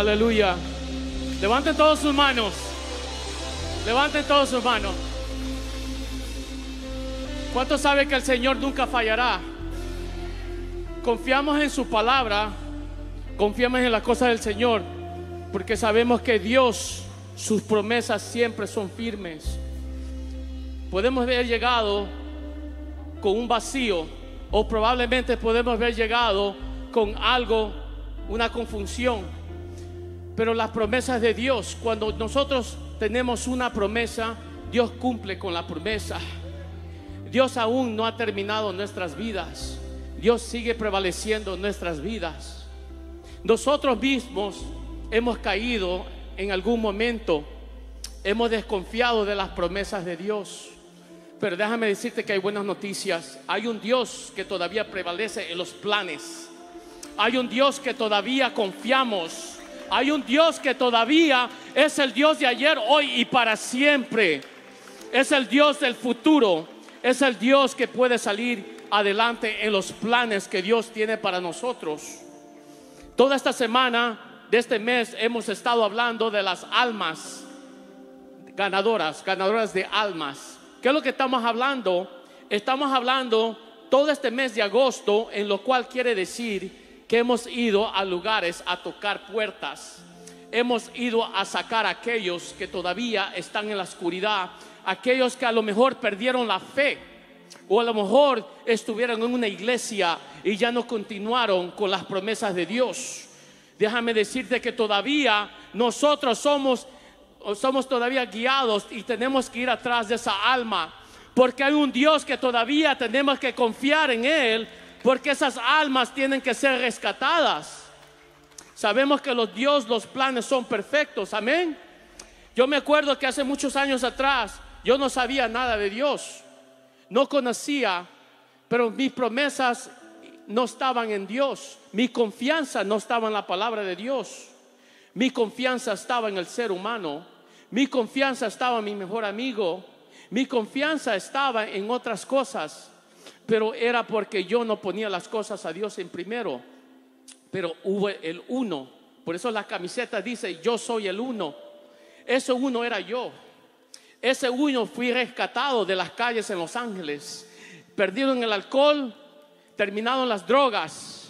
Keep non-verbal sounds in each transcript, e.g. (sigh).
Aleluya. Levanten todos sus manos. Levanten todos sus manos. ¿Cuántos saben que el Señor nunca fallará? Confiamos en su palabra, confiamos en las cosas del Señor, porque sabemos que Dios, sus promesas siempre son firmes. Podemos haber llegado con un vacío o probablemente podemos haber llegado con algo, una confusión pero las promesas de Dios, cuando nosotros tenemos una promesa, Dios cumple con la promesa. Dios aún no ha terminado nuestras vidas. Dios sigue prevaleciendo nuestras vidas. Nosotros mismos hemos caído en algún momento, hemos desconfiado de las promesas de Dios. Pero déjame decirte que hay buenas noticias. Hay un Dios que todavía prevalece en los planes. Hay un Dios que todavía confiamos hay un Dios que todavía es el Dios de ayer, hoy y para siempre. Es el Dios del futuro. Es el Dios que puede salir adelante en los planes que Dios tiene para nosotros. Toda esta semana de este mes hemos estado hablando de las almas ganadoras, ganadoras de almas. ¿Qué es lo que estamos hablando? Estamos hablando todo este mes de agosto, en lo cual quiere decir que hemos ido a lugares a tocar puertas, hemos ido a sacar a aquellos que todavía están en la oscuridad, aquellos que a lo mejor perdieron la fe o a lo mejor estuvieron en una iglesia y ya no continuaron con las promesas de Dios. Déjame decirte que todavía nosotros somos somos todavía guiados y tenemos que ir atrás de esa alma, porque hay un Dios que todavía tenemos que confiar en él porque esas almas tienen que ser rescatadas. Sabemos que los Dios, los planes son perfectos, amén. Yo me acuerdo que hace muchos años atrás yo no sabía nada de Dios, no conocía, pero mis promesas no estaban en Dios, mi confianza no estaba en la palabra de Dios, mi confianza estaba en el ser humano, mi confianza estaba en mi mejor amigo, mi confianza estaba en otras cosas pero era porque yo no ponía las cosas a Dios en primero, pero hubo el uno. Por eso la camiseta dice, yo soy el uno. Ese uno era yo. Ese uno fui rescatado de las calles en Los Ángeles, perdido en el alcohol, terminado en las drogas.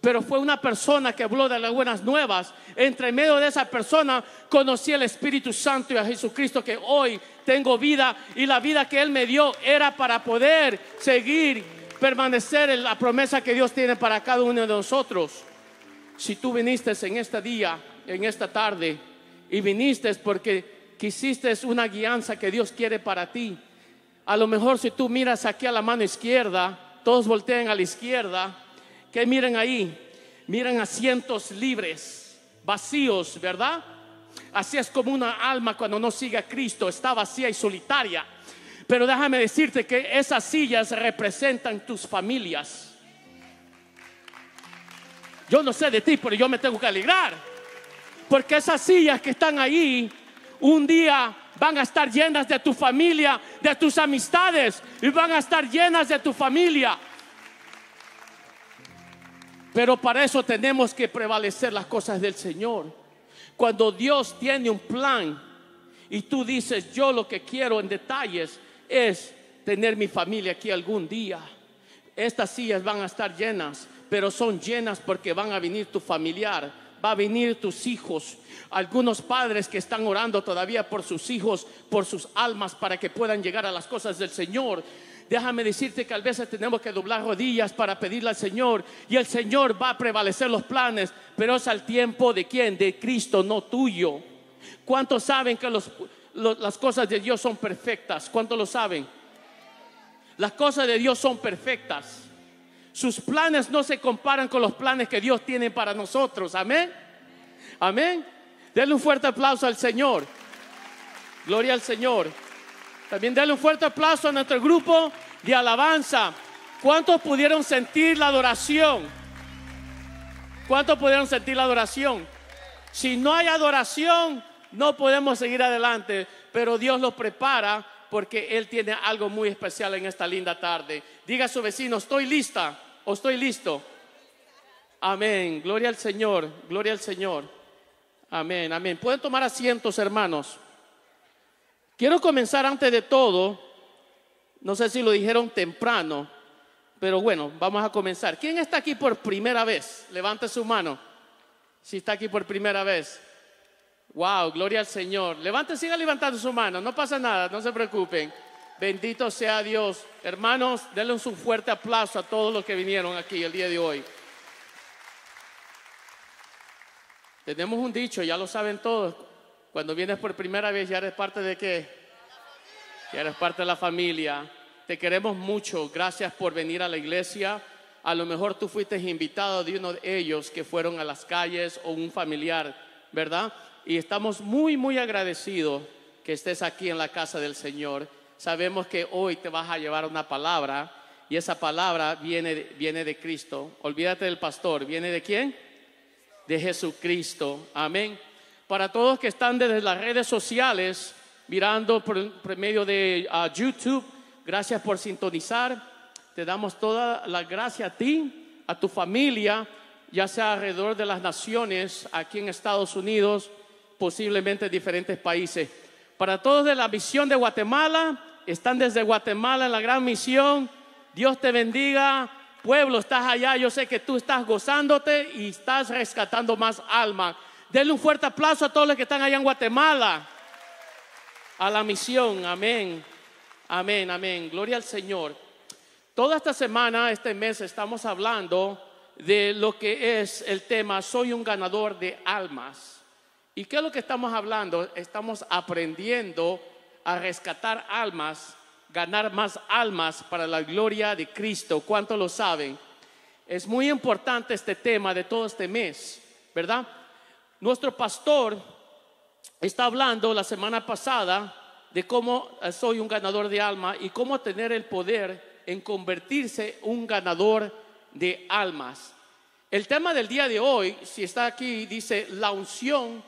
Pero fue una persona que habló de las buenas nuevas. Entre medio de esa persona conocí al Espíritu Santo y a Jesucristo que hoy tengo vida y la vida que Él me dio era para poder seguir, permanecer en la promesa que Dios tiene para cada uno de nosotros. Si tú viniste en este día, en esta tarde, y viniste porque quisiste una guianza que Dios quiere para ti, a lo mejor si tú miras aquí a la mano izquierda, todos voltean a la izquierda, que miren ahí, miren asientos libres, vacíos, ¿verdad? Así es como una alma cuando no sigue a Cristo está vacía y solitaria. Pero déjame decirte que esas sillas representan tus familias. Yo no sé de ti, pero yo me tengo que alegrar. Porque esas sillas que están ahí, un día van a estar llenas de tu familia, de tus amistades, y van a estar llenas de tu familia. Pero para eso tenemos que prevalecer las cosas del Señor. Cuando Dios tiene un plan y tú dices, yo lo que quiero en detalles es tener mi familia aquí algún día. Estas sillas van a estar llenas, pero son llenas porque van a venir tu familiar, va a venir tus hijos. Algunos padres que están orando todavía por sus hijos, por sus almas, para que puedan llegar a las cosas del Señor. Déjame decirte que a veces tenemos que doblar rodillas para pedirle al Señor y el Señor va a prevalecer los planes, pero es al tiempo de quién? De Cristo, no tuyo. ¿Cuántos saben que las cosas de Dios son perfectas? ¿Cuántos lo saben? Las cosas de Dios son perfectas. Sus planes no se comparan con los planes que Dios tiene para nosotros. Amén. Amén. Denle un fuerte aplauso al Señor. Gloria al Señor. También dale un fuerte aplauso a nuestro grupo de alabanza. ¿Cuántos pudieron sentir la adoración? ¿Cuántos pudieron sentir la adoración? Si no hay adoración, no podemos seguir adelante, pero Dios los prepara porque Él tiene algo muy especial en esta linda tarde. Diga a su vecino, estoy lista o estoy listo. Amén, gloria al Señor, gloria al Señor. Amén, amén. Pueden tomar asientos, hermanos. Quiero comenzar antes de todo, no sé si lo dijeron temprano, pero bueno, vamos a comenzar. ¿Quién está aquí por primera vez? Levante su mano. Si está aquí por primera vez. Wow, gloria al Señor. Levante, siga levantando su mano, no pasa nada, no se preocupen. Bendito sea Dios. Hermanos, denle un fuerte aplauso a todos los que vinieron aquí el día de hoy. Tenemos un dicho, ya lo saben todos, cuando vienes por primera vez ya eres parte de qué? Ya eres parte de la familia. Te queremos mucho. Gracias por venir a la iglesia. A lo mejor tú fuiste invitado de uno de ellos que fueron a las calles o un familiar, ¿verdad? Y estamos muy, muy agradecidos que estés aquí en la casa del Señor. Sabemos que hoy te vas a llevar una palabra y esa palabra viene, viene de Cristo. Olvídate del pastor. ¿Viene de quién? De Jesucristo. Amén para todos que están desde las redes sociales, mirando por, medio de ah, YouTube, gracias por sintonizar. Te damos toda la gracia a ti, a tu familia, ya sea alrededor de las naciones, aquí en Estados Unidos, posiblemente diferentes países. Para todos de la misión de Guatemala, están desde Guatemala en la gran misión. Dios te bendiga. Pueblo, estás allá. Yo sé que tú estás gozándote y estás rescatando más almas. Denle un fuerte aplauso a todos los que están allá en Guatemala. A la misión, amén. Amén, amén. Gloria al Señor. Toda esta semana, este mes, estamos hablando de lo que es el tema Soy un ganador de almas. ¿Y qué es lo que estamos hablando? Estamos aprendiendo a rescatar almas, ganar más almas para la gloria de Cristo. ¿Cuánto lo saben? Es muy importante este tema de todo este mes, ¿verdad? Nuestro pastor está hablando la semana pasada de cómo soy un ganador de alma y cómo tener el poder en convertirse un ganador de almas. El tema del día de hoy, si está aquí, dice la unción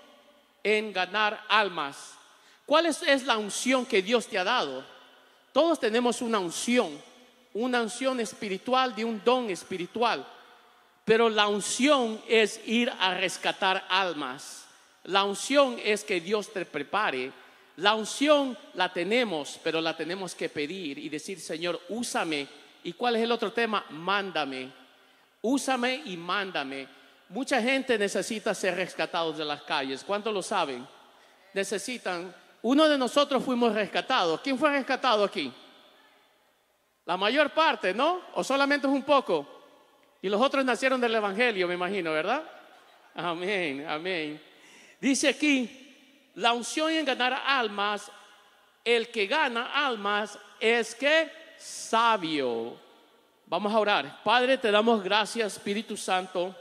en ganar almas. ¿Cuál es, es la unción que Dios te ha dado? Todos tenemos una unción, una unción espiritual de un don espiritual. Pero la unción es ir a rescatar almas. La unción es que Dios te prepare. La unción la tenemos, pero la tenemos que pedir y decir, Señor, úsame. ¿Y cuál es el otro tema? Mándame. Úsame y mándame. Mucha gente necesita ser rescatados de las calles. ¿Cuántos lo saben? Necesitan. Uno de nosotros fuimos rescatados. ¿Quién fue rescatado aquí? La mayor parte, ¿no? ¿O solamente es un poco? Y los otros nacieron del Evangelio, me imagino, ¿verdad? Amén, amén. Dice aquí, la unción en ganar almas, el que gana almas es que sabio. Vamos a orar. Padre, te damos gracias, Espíritu Santo.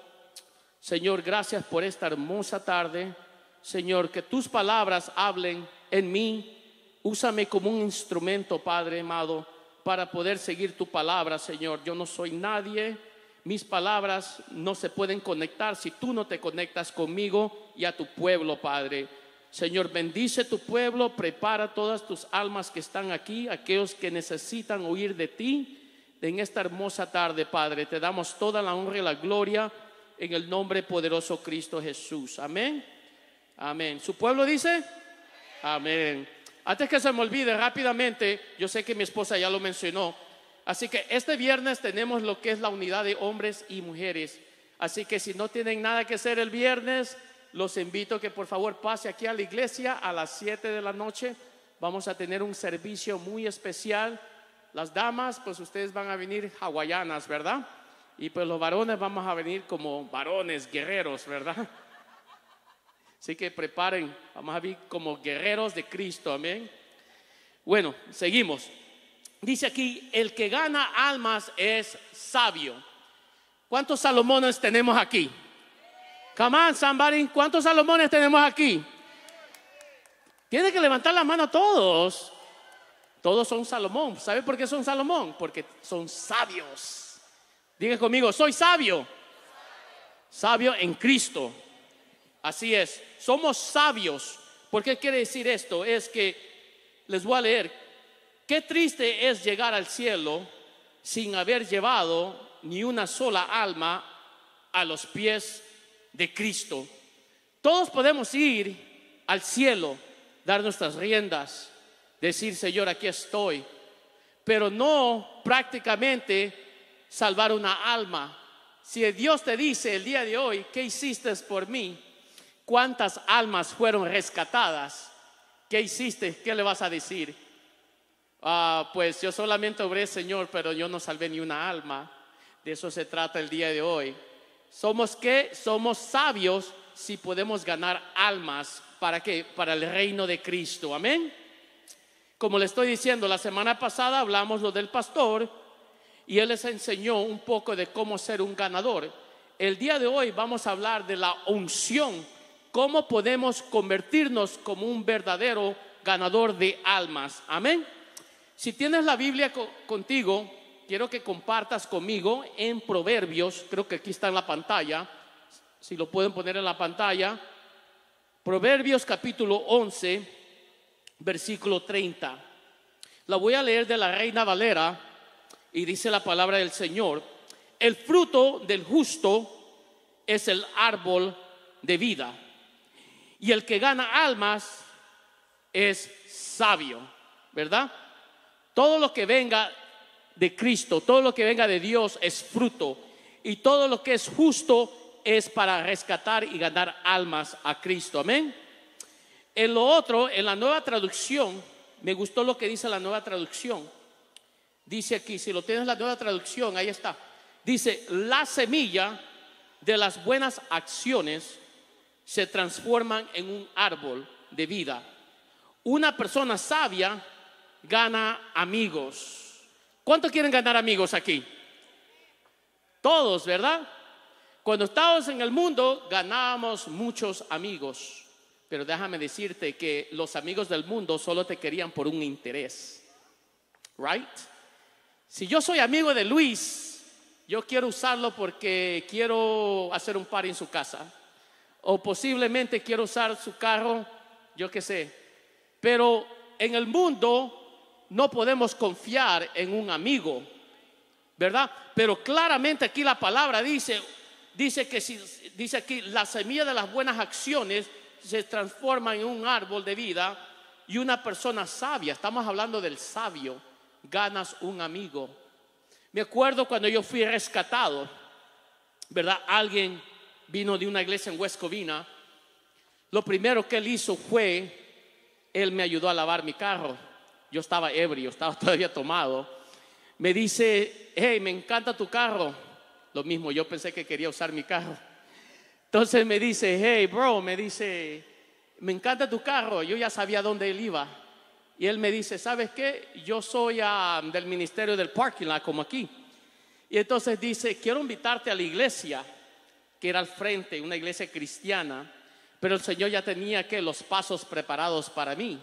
Señor, gracias por esta hermosa tarde. Señor, que tus palabras hablen en mí. Úsame como un instrumento, Padre amado, para poder seguir tu palabra, Señor. Yo no soy nadie mis palabras no se pueden conectar si tú no te conectas conmigo y a tu pueblo, Padre. Señor, bendice tu pueblo, prepara todas tus almas que están aquí, aquellos que necesitan oír de ti en esta hermosa tarde, Padre. Te damos toda la honra y la gloria en el nombre poderoso Cristo Jesús. Amén. Amén. ¿Su pueblo dice? Amén. Antes que se me olvide rápidamente, yo sé que mi esposa ya lo mencionó, Así que este viernes tenemos lo que es la unidad de hombres y mujeres. Así que si no tienen nada que hacer el viernes, los invito que por favor pase aquí a la iglesia a las 7 de la noche. Vamos a tener un servicio muy especial. Las damas, pues ustedes van a venir hawaianas, ¿verdad? Y pues los varones vamos a venir como varones, guerreros, ¿verdad? Así que preparen, vamos a venir como guerreros de Cristo, amén. Bueno, seguimos dice aquí, el que gana almas es sabio. ¿Cuántos Salomones tenemos aquí? Come on, somebody. ¿Cuántos Salomones tenemos aquí? Tiene que levantar la mano todos. Todos son Salomón. ¿Sabe por qué son Salomón? Porque son sabios. Digan conmigo, soy sabio. Sabio en Cristo. Así es. Somos sabios. ¿Por qué quiere decir esto? Es que les voy a leer Qué triste es llegar al cielo sin haber llevado ni una sola alma a los pies de Cristo. Todos podemos ir al cielo, dar nuestras riendas, decir, Señor, aquí estoy, pero no prácticamente salvar una alma. Si Dios te dice el día de hoy, ¿qué hiciste por mí? ¿Cuántas almas fueron rescatadas? ¿Qué hiciste? ¿Qué le vas a decir? ah, pues yo solamente obré, Señor, pero yo no salvé ni una alma. De eso se trata el día de hoy. ¿Somos qué? Somos sabios si podemos ganar almas. ¿Para qué? Para el reino de Cristo. Amén. Como le estoy diciendo, la semana pasada hablamos lo del pastor y él les enseñó un poco de cómo ser un ganador. El día de hoy vamos a hablar de la unción, cómo podemos convertirnos como un verdadero ganador de almas. Amén. Si tienes la Biblia contigo, quiero que compartas conmigo en Proverbios, creo que aquí está en la pantalla, si lo pueden poner en la pantalla, Proverbios capítulo 11, versículo 30. La voy a leer de la Reina Valera y dice la palabra del Señor, el fruto del justo es el árbol de vida. Y el que gana almas es sabio, ¿verdad? Todo lo que venga de Cristo, todo lo que venga de Dios es fruto y todo lo que es justo es para rescatar y ganar almas a Cristo. Amén. En lo otro, en la nueva traducción, me gustó lo que dice la nueva traducción. Dice aquí, si lo tienes la nueva traducción, ahí está. Dice, la semilla de las buenas acciones se transforman en un árbol de vida. Una persona sabia gana amigos. ¿Cuánto quieren ganar amigos aquí? Todos, ¿verdad? Cuando estábamos en el mundo ganábamos muchos amigos, pero déjame decirte que los amigos del mundo solo te querían por un interés. ¿Right? Si yo soy amigo de Luis, yo quiero usarlo porque quiero hacer un par en su casa o posiblemente quiero usar su carro, yo qué sé. Pero en el mundo no podemos confiar en un amigo, ¿verdad? Pero claramente aquí la palabra dice, dice que si, dice aquí, la semilla de las buenas acciones se transforma en un árbol de vida y una persona sabia, estamos hablando del sabio, ganas un amigo. Me acuerdo cuando yo fui rescatado, ¿verdad? Alguien vino de una iglesia en Huescovina, lo primero que él hizo fue, él me ayudó a lavar mi carro yo estaba ebrio, estaba (laughs) todavía tomado, me dice, hey, me encanta tu carro. Lo mismo, yo pensé que quería usar mi carro. Entonces me dice, hey, bro, me dice, me encanta tu carro. Yo ya sabía dónde él iba. Y él me dice, ¿sabes qué? Yo soy ah, del ministerio del parking lot, como aquí. Y entonces dice, quiero invitarte a la iglesia, que era al frente, una iglesia cristiana, pero el Señor ya tenía que los pasos preparados para mí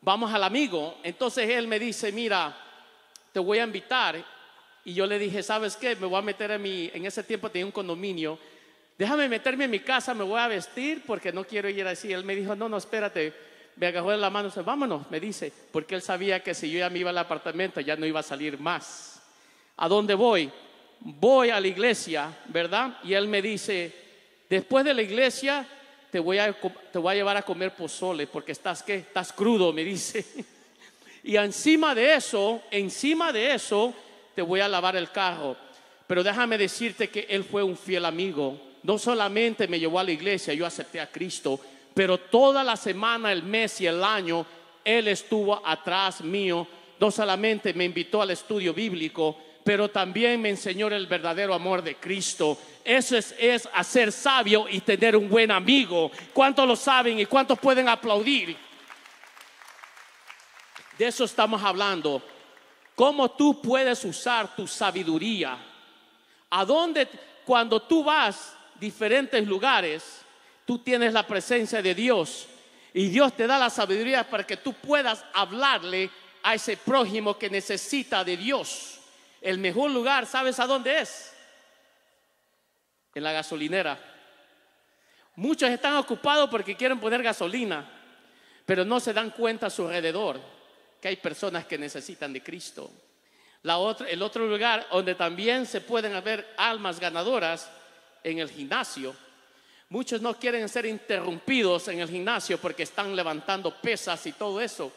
vamos al amigo. Entonces él me dice, mira, te voy a invitar. Y yo le dije, ¿sabes qué? Me voy a meter en mi, en ese tiempo tenía un condominio. Déjame meterme en mi casa, me voy a vestir porque no quiero ir así. Él me dijo, no, no, espérate. Me agarró de la mano, se, vámonos, me dice, porque él sabía que si yo ya me iba al apartamento ya no iba a salir más. ¿A dónde voy? Voy a la iglesia, ¿verdad? Y él me dice, después de la iglesia te voy a, te voy a llevar a comer pozole porque estás, que Estás crudo, me dice. (laughs) Y encima de eso, encima de eso, te voy a lavar el carro. Pero déjame decirte que él fue un fiel amigo. No solamente me llevó a la iglesia, yo acepté a Cristo, pero toda la semana, el mes y el año, él estuvo atrás mío. No solamente me invitó al estudio bíblico, pero también me enseñó el verdadero amor de Cristo. Eso es, es hacer sabio y tener un buen amigo. ¿Cuántos lo saben y cuántos pueden aplaudir? De eso estamos hablando. ¿Cómo tú puedes usar tu sabiduría? ¿A dónde, cuando tú vas diferentes lugares, tú tienes la presencia de Dios y Dios te da la sabiduría para que tú puedas hablarle a ese prójimo que necesita de Dios? El mejor lugar, ¿sabes a dónde es? en la gasolinera. Muchos están ocupados porque quieren poner gasolina, pero no se dan cuenta a su alrededor que hay personas que necesitan de Cristo. el otro lugar donde también se pueden haber almas ganadoras en el gimnasio. Muchos no quieren ser interrumpidos en el gimnasio porque están levantando pesas y todo eso.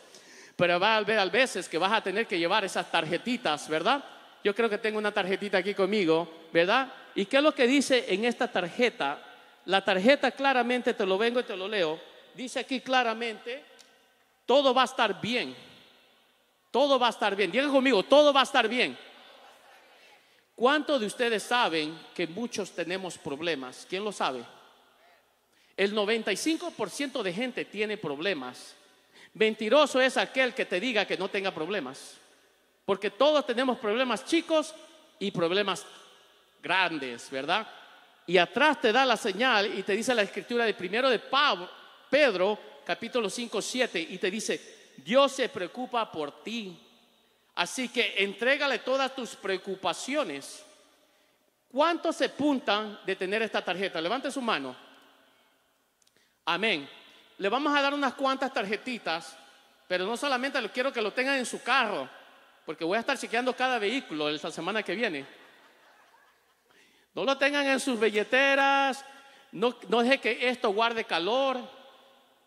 Pero va a haber a veces que vas a tener que llevar esas tarjetitas, ¿verdad? Yo creo que tengo una tarjetita aquí conmigo, ¿verdad? ¿Y qué es lo que dice en esta tarjeta? La tarjeta claramente, te lo vengo y te lo leo, dice aquí claramente, todo va a estar bien. Todo va a estar bien. Digan conmigo, todo va a estar bien. ¿Cuántos de ustedes saben que muchos tenemos problemas? ¿Quién lo sabe? El 95% de gente tiene problemas. Mentiroso es aquel que te diga que no tenga problemas. Porque todos tenemos problemas chicos y problemas grandes, ¿verdad? Y atrás te da la señal y te dice la escritura de primero de Pablo, Pedro, capítulo 5, 7, y te dice, Dios se preocupa por ti. Así que entrégale todas tus preocupaciones. ¿Cuántos se puntan de tener esta tarjeta? Levante su mano. Amén. Le vamos a dar unas cuantas tarjetitas, pero no solamente quiero que lo tengan en su carro, porque voy a estar chequeando cada vehículo la semana que viene. No lo tengan en sus billeteras, no, deje que esto guarde calor.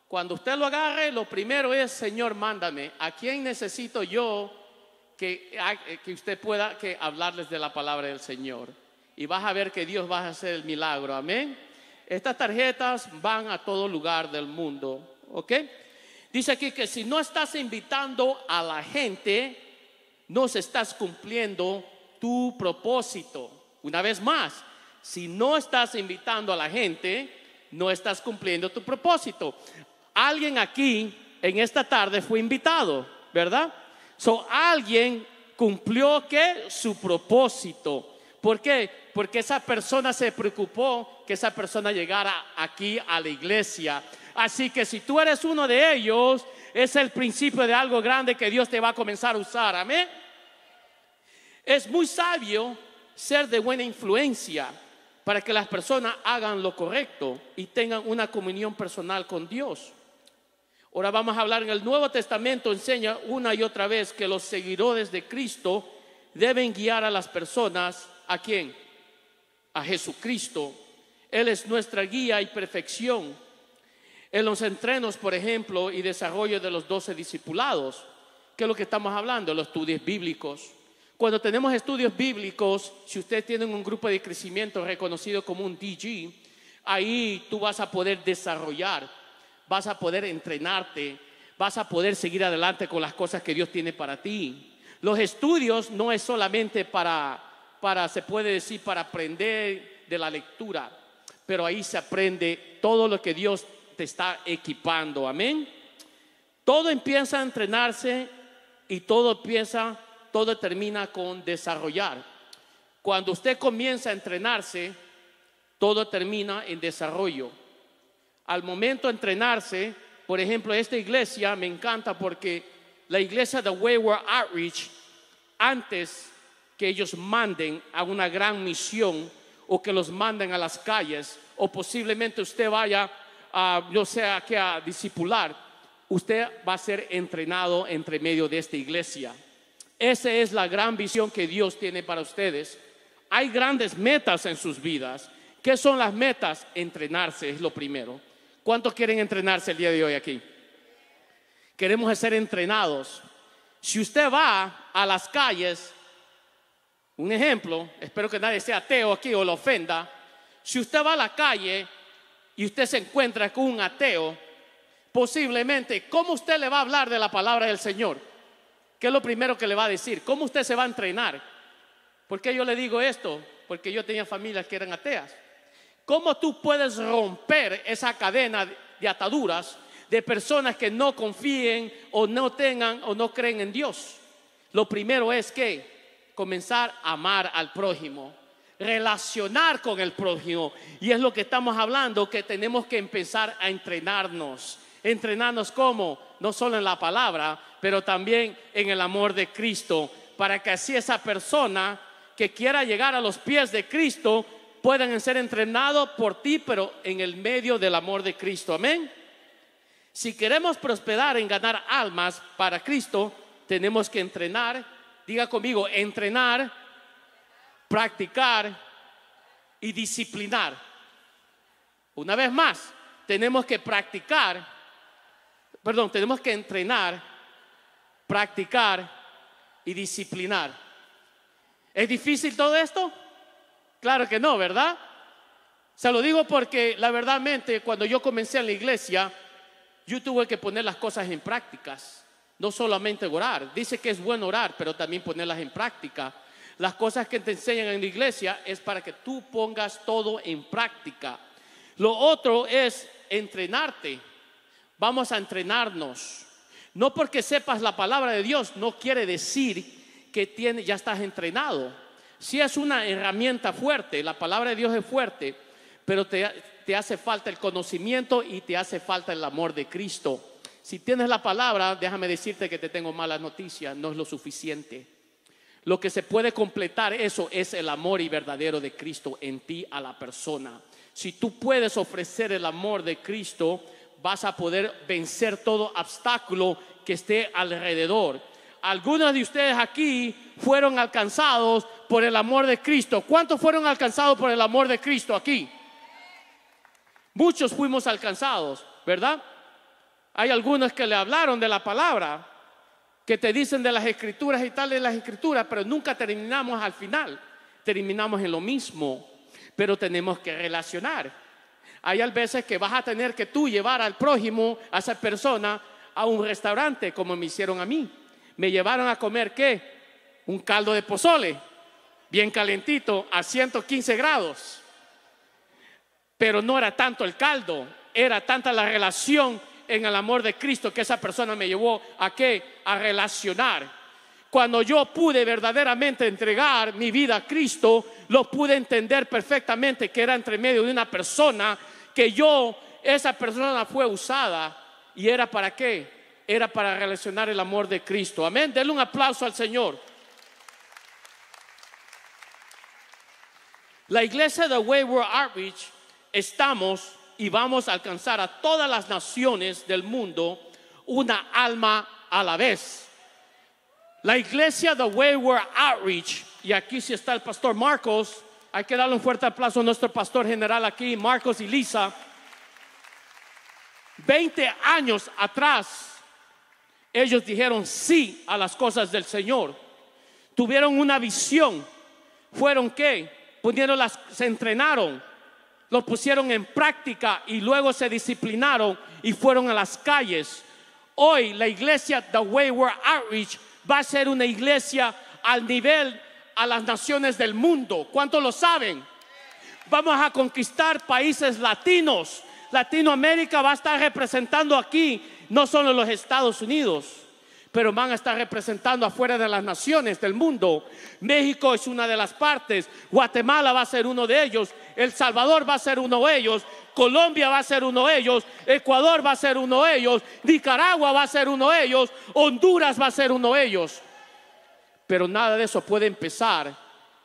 Cuando usted lo agarre, lo primero es, Señor, mándame, ¿a quién necesito yo eh, que, usted pueda que hablarles de la palabra del Señor? Y vas a ver que Dios va a hacer el milagro, amén. Estas tarjetas van a todo lugar del mundo, ¿ok? Dice aquí que si no estás invitando a la gente, no se estás cumpliendo tu propósito. Una vez más, si no estás invitando a la gente, no estás cumpliendo tu propósito. Alguien aquí en esta tarde fue invitado, ¿verdad? So, alguien cumplió que su propósito. ¿Por qué? Porque esa persona se preocupó que esa persona llegara aquí a la iglesia. Así que si tú eres uno de ellos, es el principio de algo grande que Dios te va a comenzar a usar. Amén. Es muy sabio ser de buena influencia para que las personas hagan lo correcto y tengan una comunión personal con Dios. Ahora vamos a hablar en el Nuevo Testamento, enseña una y otra vez que los seguidores de Cristo deben guiar a las personas a quién? A Jesucristo. Él es nuestra guía y perfección. En los entrenos, por ejemplo, y desarrollo de los doce discipulados, que es lo que estamos hablando, los estudios bíblicos, cuando tenemos estudios bíblicos, si ustedes tienen un grupo de crecimiento reconocido como un DG, ahí tú vas a poder desarrollar, vas a poder entrenarte, vas a poder seguir adelante con las cosas que Dios tiene para ti. Los estudios no es solamente para, para se puede decir, para aprender de la lectura, pero ahí se aprende todo lo que Dios te está equipando, amén. Todo empieza a entrenarse y todo empieza todo termina con desarrollar. Cuando usted comienza a entrenarse, todo termina en desarrollo. Al momento de entrenarse, por ejemplo, esta iglesia me encanta porque la iglesia de Wayward Outreach, antes que ellos manden a una gran misión o que los manden a las calles, o posiblemente usted vaya a, yo sé, a, que a discipular, usted va a ser entrenado entre medio de esta iglesia. Esa es la gran visión que Dios tiene para ustedes. Hay grandes metas en sus vidas. ¿Qué son las metas? Entrenarse es lo primero. ¿Cuántos quieren entrenarse el día de hoy aquí? Queremos ser entrenados. Si usted va a las calles, un ejemplo, espero que nadie sea ateo aquí o lo ofenda, si usted va a la calle y usted se encuentra con un ateo, posiblemente, ¿cómo usted le va a hablar de la palabra del Señor? ¿Qué es lo primero que le va a decir? ¿Cómo usted se va a entrenar? ¿Por qué yo le digo esto? Porque yo tenía familias que eran ateas. ¿Cómo tú puedes romper esa cadena de ataduras de personas que no confíen o no tengan o no creen en Dios? Lo primero es que comenzar a amar al prójimo, relacionar con el prójimo. Y es lo que estamos hablando, que tenemos que empezar a entrenarnos. ¿Entrenarnos cómo? no solo en la palabra, pero también en el amor de Cristo, para que así esa persona que quiera llegar a los pies de Cristo puedan ser entrenados por ti, pero en el medio del amor de Cristo. Amén. Si queremos prosperar en ganar almas para Cristo, tenemos que entrenar, diga conmigo, entrenar, practicar y disciplinar. Una vez más, tenemos que practicar, perdón, tenemos que entrenar, practicar y disciplinar. ¿Es difícil todo esto? Claro que no, ¿verdad? Se lo digo porque la verdad, cuando yo comencé en la iglesia, yo tuve que poner las cosas en prácticas, no solamente orar. Dice que es bueno orar, pero también ponerlas en práctica. Las cosas que te enseñan en la iglesia es para que tú pongas todo en práctica. Lo otro es entrenarte. Vamos a entrenarnos. No porque sepas la palabra de Dios, no quiere decir que ya estás entrenado. Si es una herramienta fuerte, la palabra de Dios es fuerte, pero te, te hace falta el conocimiento y te hace falta el amor de Cristo. Si tienes la palabra, déjame decirte que te tengo malas noticias, no es lo suficiente. Lo que se puede completar eso es el amor y verdadero de Cristo en ti a la persona. Si tú puedes ofrecer el amor de Cristo vas a poder vencer todo obstáculo que esté alrededor. Algunos de ustedes aquí fueron alcanzados por el amor de Cristo. ¿Cuántos fueron alcanzados por el amor de Cristo aquí? Muchos fuimos alcanzados, ¿verdad? Hay algunos que le hablaron de la palabra, que te dicen de las escrituras y tal de las escrituras, pero nunca terminamos al final. Terminamos en lo mismo, pero tenemos que relacionar. Hay veces que vas a tener que tú llevar al prójimo, a esa persona, a un restaurante, como me hicieron a mí. Me llevaron a comer qué? Un caldo de pozole, bien calentito, a 115 grados. Pero no era tanto el caldo, era tanta la relación en el amor de Cristo que esa persona me llevó a qué? A relacionar. Cuando yo pude verdaderamente entregar mi vida a Cristo, lo pude entender perfectamente que era entre medio de una persona que yo, esa persona fue usada y era para qué? Era para relacionar el amor de Cristo. Amén. Denle un aplauso al Señor. La iglesia de Wayward Outreach estamos y vamos a alcanzar a todas las naciones del mundo una alma a la vez. La iglesia de Wayward Outreach, y aquí sí está el pastor Marcos, hay que darle un fuerte aplauso a nuestro pastor general aquí, Marcos y Lisa. Veinte años atrás, ellos dijeron sí a las cosas del Señor. Tuvieron una visión. Fueron qué? se entrenaron, lo pusieron en práctica y luego se disciplinaron y fueron a las calles. Hoy la iglesia The Wayward Outreach va a ser una iglesia al nivel a las naciones del mundo. ¿Cuántos lo saben? Vamos a conquistar países latinos. Latinoamérica va a estar representando aquí, no solo los Estados Unidos, pero van a estar representando afuera de las naciones del mundo. México es una de las partes, Guatemala va a ser uno de ellos, El Salvador va a ser uno de ellos, Colombia va a ser uno de ellos, Ecuador va a ser uno de ellos, Nicaragua va a ser uno de ellos, Honduras va a ser uno de ellos. Pero nada de eso puede empezar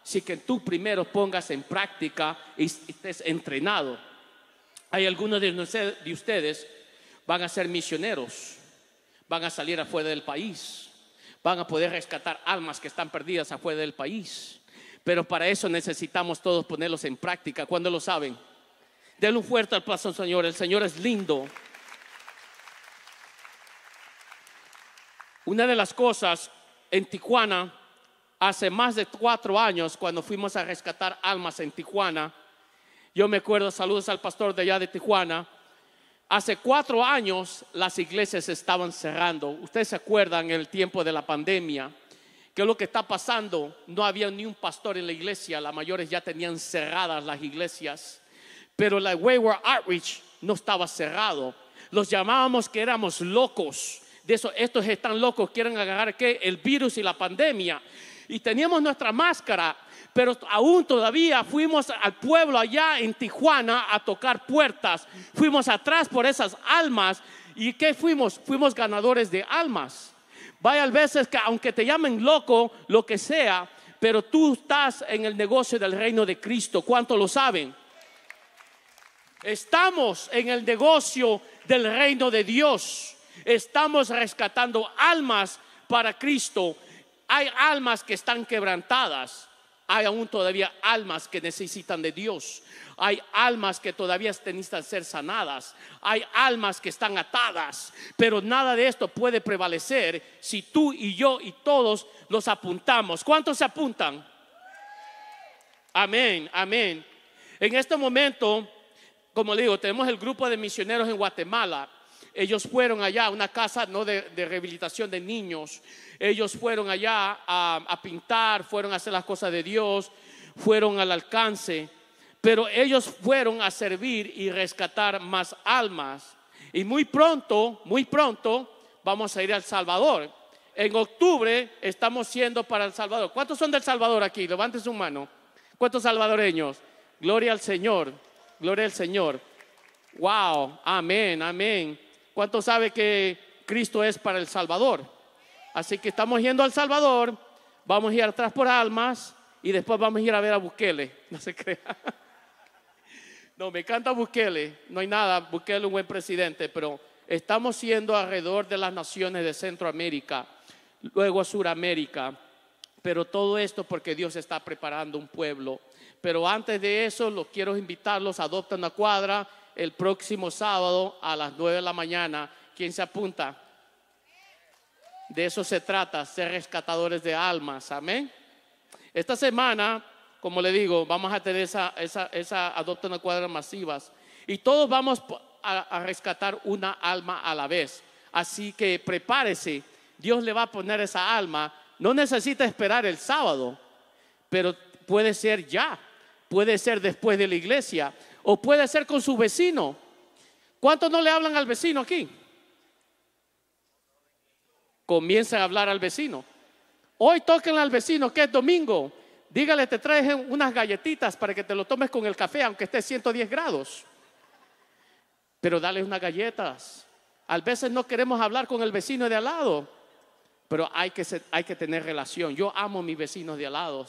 si que tú primero pongas en práctica y estés entrenado. Hay algunos de ustedes van a ser misioneros, van a salir afuera del país, van a poder rescatar almas que están perdidas afuera del país. Pero para eso necesitamos todos ponerlos en práctica. ¿Cuándo lo saben? Denle un fuerte al al Señor. El Señor es lindo. Una de las cosas en Tijuana hace más de cuatro años cuando fuimos a rescatar almas en Tijuana. Yo me acuerdo, saludos al pastor de allá de Tijuana. Hace cuatro años las iglesias estaban cerrando. Ustedes se acuerdan en el tiempo de la pandemia, que lo que está pasando, no había ni un pastor en la iglesia, las mayores ya tenían cerradas las iglesias, pero la Wayward Outreach no estaba cerrado. Los llamábamos que éramos locos de eso, estos están locos, quieren agarrar Que El virus y la pandemia. Y teníamos nuestra máscara, pero aún todavía fuimos al pueblo allá en Tijuana a tocar puertas. Fuimos atrás por esas almas. ¿Y qué fuimos? Fuimos ganadores de almas. Vaya veces que aunque te llamen loco, lo que sea, pero tú estás en el negocio del reino de Cristo. ¿Cuánto lo saben? Estamos en el negocio del reino de Dios. Estamos rescatando almas para Cristo. Hay almas que están quebrantadas. Hay aún todavía almas que necesitan de Dios. Hay almas que todavía necesitan ser sanadas. Hay almas que están atadas. Pero nada de esto puede prevalecer si tú y yo y todos los apuntamos. ¿Cuántos se apuntan? Amén, amén. En este momento, como le digo, tenemos el grupo de misioneros en Guatemala. Ellos fueron allá a una casa no de, rehabilitación de niños. Ellos fueron allá a, pintar, fueron a hacer las cosas de Dios, fueron al alcance. Pero ellos fueron a servir y rescatar más almas. Y muy pronto, muy pronto, vamos a ir al Salvador. En octubre estamos siendo para El Salvador. ¿Cuántos son del Salvador aquí? Levanten su mano. ¿Cuántos salvadoreños? Gloria al Señor. Gloria al Señor. Wow. Amén, amén. ¿Cuánto sabe que Cristo es para el Salvador? Así que estamos yendo al Salvador, vamos a ir atrás por almas y después vamos a ir a ver a Bukele. (laughs) No se crea. No, me encanta Bukele, no hay nada, Bukele es un buen presidente, pero estamos yendo alrededor de las naciones de Centroamérica, luego a Suramérica, pero todo esto porque Dios está preparando un pueblo. Pero antes de eso, los quiero invitarlos, adopta una cuadra, el próximo sábado a las 9 de la mañana. ¿Quién se apunta? De eso se trata, ser rescatadores de almas. Amén. Esta semana, como le digo, vamos a tener esa, esa, esa adopta una cuadra masivas y todos vamos a rescatar una alma a la vez. Así que prepárese, Dios le va a poner esa alma. No necesita esperar el sábado, pero puede ser ya, puede ser después de la iglesia o puede ser con su vecino. ¿Cuántos no le hablan al vecino aquí? Comienza a hablar al vecino. Hoy toquen al vecino que es domingo. Dígale, te traje unas galletitas para que te lo tomes con el café, aunque esté 110 grados. Pero dale unas galletas. A veces no queremos hablar con el vecino de al lado, pero hay que, tener relación. Yo amo a mis vecinos de al lado.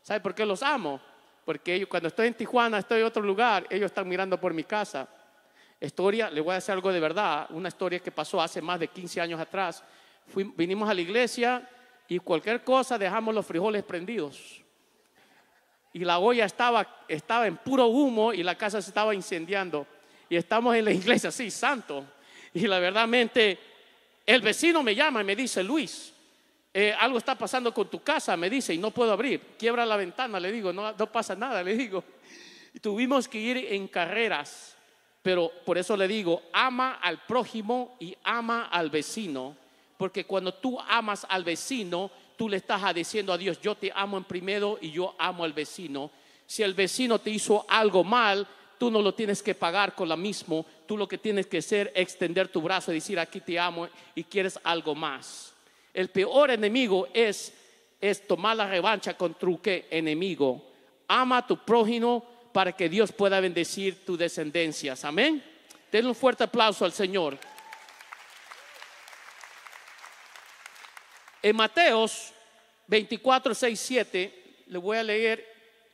¿Sabe por qué los amo? porque ellos, cuando estoy en Tijuana, estoy en otro lugar, ellos están mirando por mi casa. Historia, le voy a decir algo de verdad, una historia que pasó hace más de 15 años atrás. vinimos a la iglesia y cualquier cosa dejamos los frijoles prendidos. Y la olla estaba, estaba en puro humo y la casa se estaba incendiando. Y estamos en la iglesia, sí, santo. Y la verdad, mente, el vecino me llama y me dice, Luis, eh, algo está pasando con tu casa, me dice, y no puedo abrir. Quiebra la ventana, le digo, no, pasa nada, le digo. tuvimos que ir en carreras, pero por eso le digo, ama al prójimo y ama al vecino, porque cuando tú amas al vecino, tú le estás diciendo a Dios, yo te amo en primero y yo amo al vecino. Si el vecino te hizo algo mal, tú no lo tienes que pagar con la mismo, tú lo que tienes que hacer es extender tu brazo y decir, aquí te amo y quieres algo más. El peor enemigo es, es tomar la revancha con truque enemigo. Ama a tu prójimo para que Dios pueda bendecir tus descendencias. Amén. Denle un fuerte aplauso al Señor. En Mateos 24, 6, 7, le voy a leer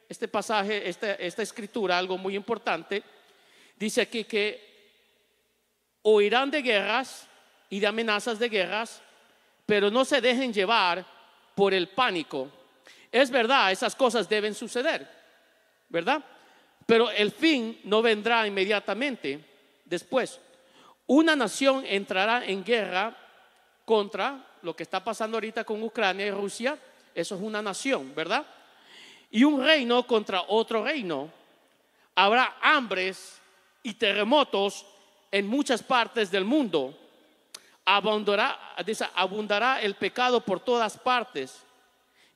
este pasaje, esta, esta escritura, algo muy importante. Dice aquí que oirán de guerras y de amenazas de guerras pero no se dejen llevar por el pánico. Es verdad, esas cosas deben suceder, ¿verdad? Pero el fin no vendrá inmediatamente después. Una nación entrará en guerra contra lo que está pasando ahorita con Ucrania y Rusia. Eso es una nación, ¿verdad? Y un reino contra otro reino. Habrá hambres y terremotos en muchas partes del mundo abundará, abundará el pecado por todas partes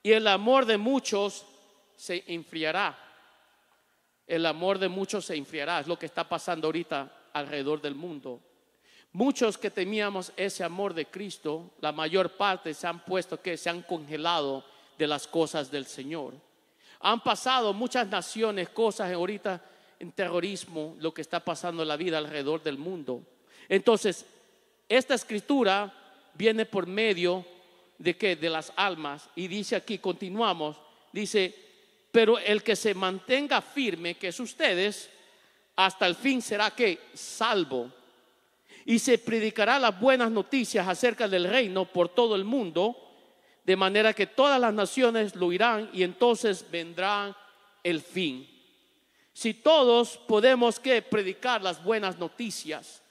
y el amor de muchos se enfriará. El amor de muchos se enfriará, es lo que está pasando ahorita alrededor del mundo. Muchos que temíamos ese amor de Cristo, la mayor parte se han puesto que se han congelado de las cosas del Señor. Han pasado muchas naciones cosas ahorita en terrorismo, lo que está pasando en la vida alrededor del mundo. Entonces, esta escritura viene por medio de qué? De las almas. Y dice aquí, continuamos, dice, pero el que se mantenga firme, que es ustedes, hasta el fin será que salvo. Y se predicará las buenas noticias acerca del reino por todo el mundo, de manera que todas las naciones lo irán y entonces vendrá el fin. Si todos podemos que predicar las buenas noticias,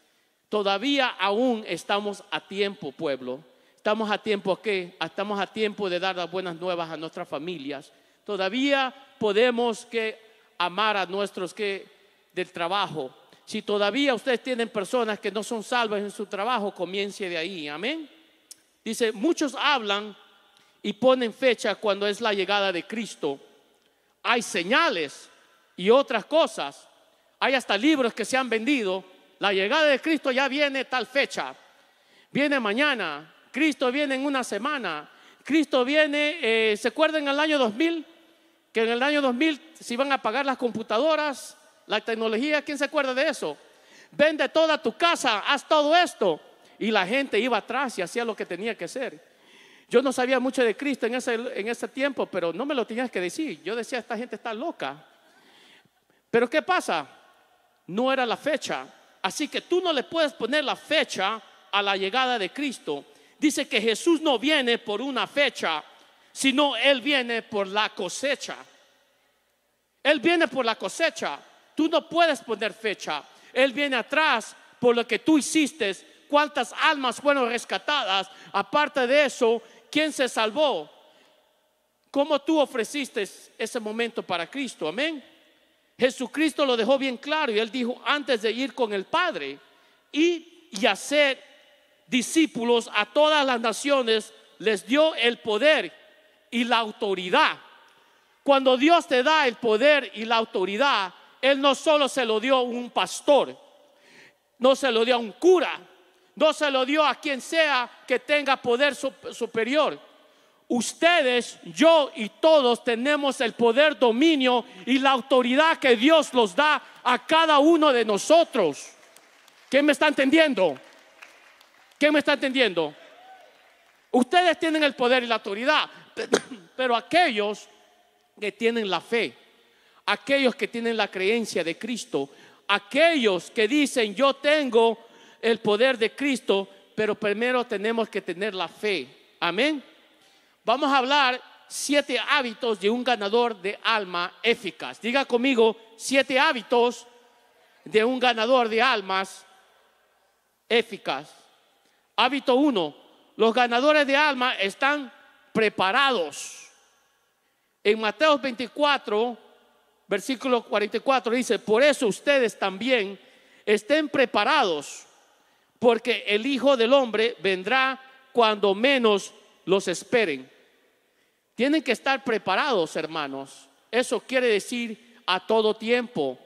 Todavía aún estamos a tiempo, pueblo. Estamos a tiempo estamos a tiempo de dar las buenas nuevas a nuestras familias. Todavía podemos que amar a nuestros que del trabajo. Si todavía ustedes tienen personas que no son salvas en su trabajo, comience de ahí. Amén. Dice, muchos hablan y ponen fecha cuando es la llegada de Cristo. Hay señales y otras cosas. Hay hasta libros que se han vendido la llegada de Cristo ya viene tal fecha, viene mañana, Cristo viene en una semana, Cristo viene, eh, ¿se acuerdan el año 2000? Que en el año 2000 se iban a pagar las computadoras, la tecnología, ¿quién se acuerda de eso? Vende toda tu casa, haz todo esto. Y la gente iba atrás y hacía lo que tenía que hacer. Yo no sabía mucho de Cristo en ese, en ese tiempo, pero no me lo tenías que decir. Yo decía, esta gente está loca. Pero ¿qué pasa? No era la fecha. Así que tú no le puedes poner la fecha a la llegada de Cristo. Dice que Jesús no viene por una fecha, sino Él viene por la cosecha. Él viene por la cosecha. Tú no puedes poner fecha. Él viene atrás por lo que tú hiciste, cuántas almas fueron rescatadas. Aparte de eso, ¿quién se salvó? ¿Cómo tú ofreciste ese momento para Cristo? Amén. Jesucristo lo dejó bien claro y él dijo, antes de ir con el Padre y, y hacer discípulos a todas las naciones, les dio el poder y la autoridad. Cuando Dios te da el poder y la autoridad, Él no solo se lo dio a un pastor, no se lo dio a un cura, no se lo dio a quien sea que tenga poder superior ustedes, yo y todos tenemos el poder, dominio y la autoridad que Dios los da a cada uno de nosotros. ¿Quién me está entendiendo? ¿Quién me está entendiendo? Ustedes tienen el poder y la autoridad, (clears throat) pero aquellos que tienen la fe, aquellos que tienen la creencia de Cristo, aquellos que dicen yo tengo el poder de Cristo, pero primero tenemos que tener la fe. Amén vamos a hablar siete hábitos de un ganador de alma eficaz. Diga conmigo, siete hábitos de un ganador de almas eficaz. Hábito uno, los ganadores de alma están preparados. En Mateo 24, versículo 44 dice, por eso ustedes también estén preparados, porque el Hijo del Hombre vendrá cuando menos los esperen. Tienen que estar preparados, hermanos. Eso quiere decir a todo tiempo.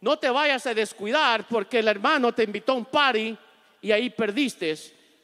No te vayas a descuidar porque el hermano te invitó a un party y ahí perdiste.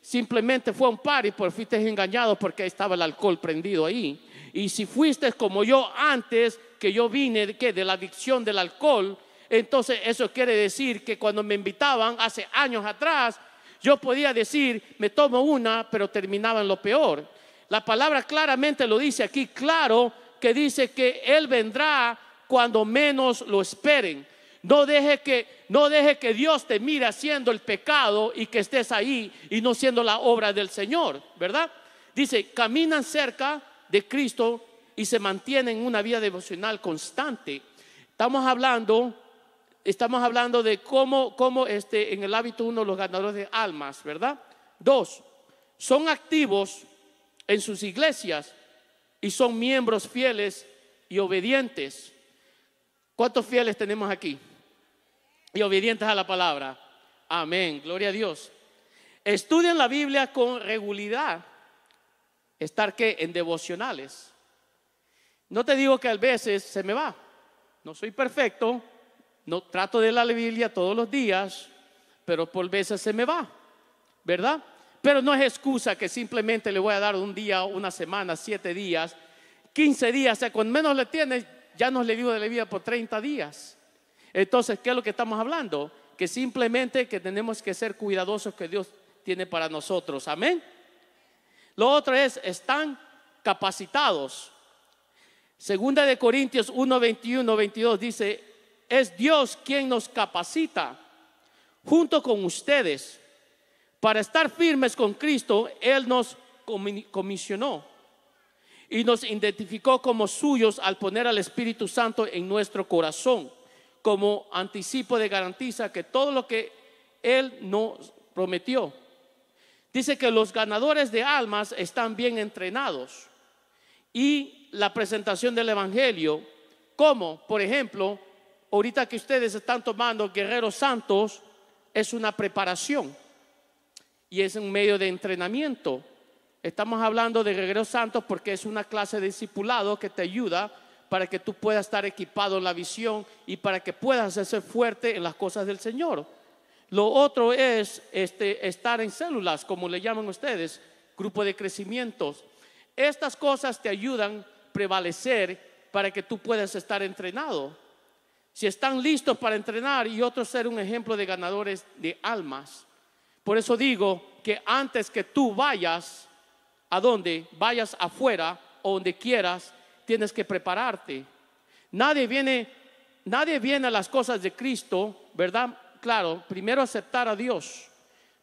Simplemente fue un party, porque fuiste engañado porque estaba el alcohol prendido ahí. Y si fuiste como yo antes, que yo vine que de la adicción del alcohol, entonces eso quiere decir que cuando me invitaban hace años atrás, yo podía decir, me tomo una, pero terminaba en lo peor. La palabra claramente lo dice aquí, claro, que dice que Él vendrá cuando menos lo esperen. No deje que, no deje que Dios te mire haciendo el pecado y que estés ahí y no siendo la obra del Señor, ¿verdad? Dice, caminan cerca de Cristo y se mantienen en una vida devocional constante. Estamos hablando, estamos hablando de cómo, cómo este, en el hábito uno los ganadores de almas, ¿verdad? Dos, son activos en sus iglesias y son miembros fieles y obedientes. ¿Cuántos fieles tenemos aquí? Y obedientes a la palabra. Amén, gloria a Dios. Estudian la Biblia con regularidad. Estar que en devocionales. No te digo que a veces se me va. No soy perfecto. No trato de la Biblia todos los días, pero por veces se me va. ¿Verdad? Pero no es excusa que simplemente le voy a dar un día, una semana, siete días, quince días. O sea, cuando menos le tiene, ya nos le digo de la vida por 30 días. Entonces, ¿qué es lo que estamos hablando? Que simplemente que tenemos que ser cuidadosos que Dios tiene para nosotros. Amén. Lo otro es, están capacitados. Segunda de Corintios 1, 21, 22 dice, es Dios quien nos capacita junto con ustedes para estar firmes con Cristo, Él nos comisionó y nos identificó como suyos al poner al Espíritu Santo en nuestro corazón, como anticipo de garantiza que todo lo que Él nos prometió. Dice que los ganadores de almas están bien entrenados y la presentación del Evangelio, como por ejemplo, ahorita que ustedes están tomando Guerreros Santos, es una preparación y es un medio de entrenamiento. Estamos hablando de guerreros santos porque es una clase de discipulado que te ayuda para que tú puedas estar equipado en la visión y para que puedas ser fuerte en las cosas del Señor. Lo otro es este, estar en células, como le llaman ustedes, grupo de crecimientos. Estas cosas te ayudan a prevalecer para que tú puedas estar entrenado. Si están listos para entrenar y otros ser un ejemplo de ganadores de almas. Por eso digo que antes que tú vayas a donde vayas afuera o donde quieras, tienes que prepararte. Nadie viene, nadie viene a las cosas de Cristo, ¿verdad? Claro, primero aceptar a Dios.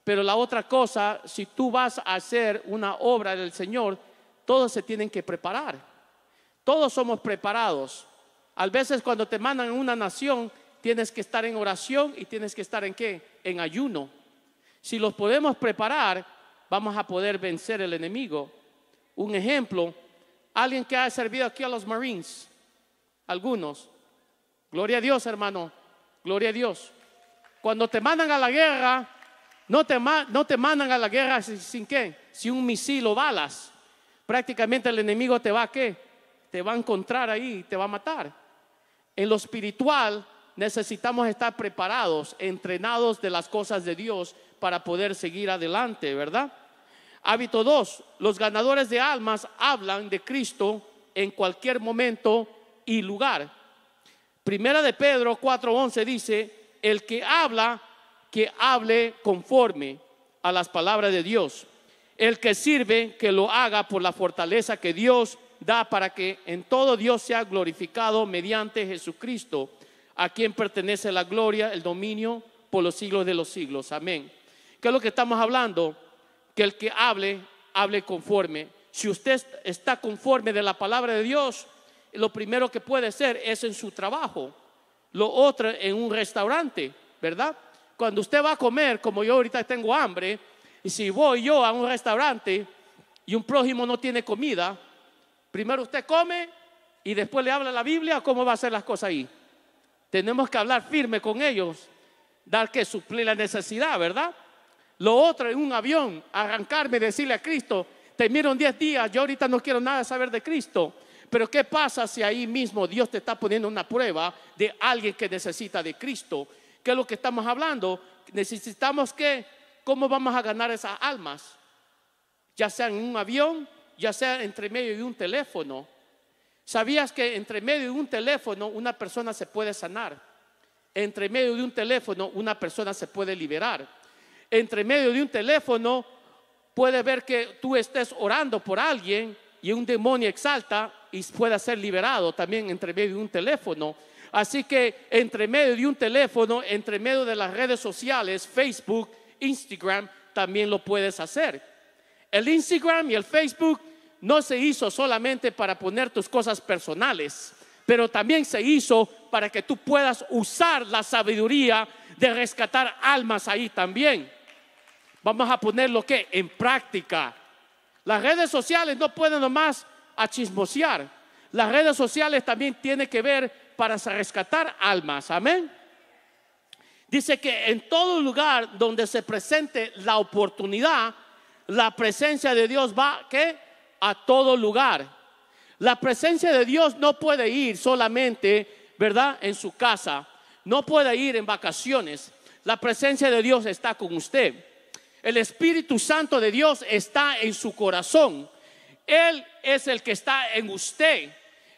Pero la otra cosa, si tú vas a hacer una obra del Señor, todos se tienen que preparar. Todos somos preparados. A veces cuando te mandan a una nación, tienes que estar en oración y tienes que estar en qué? En ayuno. Si los podemos preparar, vamos a poder vencer el enemigo. Un ejemplo, alguien que ha servido aquí a los Marines, algunos. Gloria a Dios, hermano. Gloria a Dios. Cuando te mandan a la guerra, no te, mandan a la guerra sin, qué, sin un misil o balas. Prácticamente el enemigo te va a qué, te va a encontrar ahí te va a matar. En lo espiritual necesitamos estar preparados, entrenados de las cosas de Dios para poder seguir adelante, ¿verdad? Hábito 2. Los ganadores de almas hablan de Cristo en cualquier momento y lugar. Primera de Pedro 4:11 dice, el que habla, que hable conforme a las palabras de Dios. El que sirve, que lo haga por la fortaleza que Dios da para que en todo Dios sea glorificado mediante Jesucristo, a quien pertenece la gloria, el dominio por los siglos de los siglos. Amén. ¿Qué es lo que estamos hablando? Que el que hable, hable conforme. Si usted está conforme de la palabra de Dios, lo primero que puede ser es en su trabajo, lo otro en un restaurante, ¿verdad? Cuando usted va a comer, como yo ahorita tengo hambre, y si voy yo a un restaurante y un prójimo no tiene comida, primero usted come y después le habla la Biblia cómo va a ser las cosas ahí. Tenemos que hablar firme con ellos, dar que suplir la necesidad, ¿verdad? Lo otro en un avión, arrancarme y decirle a Cristo, te diez 10 días, yo ahorita no quiero nada saber de Cristo. Pero ¿qué pasa si ahí mismo Dios te está poniendo una prueba de alguien que necesita de Cristo? ¿Qué es lo que estamos hablando? Necesitamos que, ¿cómo vamos a ganar esas almas? Ya sea en un avión, ya sea entre medio de un teléfono. ¿Sabías que entre medio de un teléfono una persona se puede sanar? Entre medio de un teléfono una persona se puede liberar entre medio de un teléfono, puede ver que tú estés orando por alguien y un demonio exalta y pueda ser liberado también entre medio de un teléfono. Así que entre medio de un teléfono, entre medio de las redes sociales, Facebook, Instagram, también lo puedes hacer. El Instagram y el Facebook no se hizo solamente para poner tus cosas personales, pero también se hizo para que tú puedas usar la sabiduría de rescatar almas ahí también. Vamos a ponerlo que en práctica. Las redes sociales no pueden nomás a chismosear. Las redes sociales también tienen que ver para rescatar almas. Amén. Dice que en todo lugar donde se presente la oportunidad, la presencia de Dios va que a todo lugar. La presencia de Dios no puede ir solamente, ¿verdad? En su casa. No puede ir en vacaciones. La presencia de Dios está con usted. El Espíritu Santo de Dios está en su corazón. Él es el que está en usted.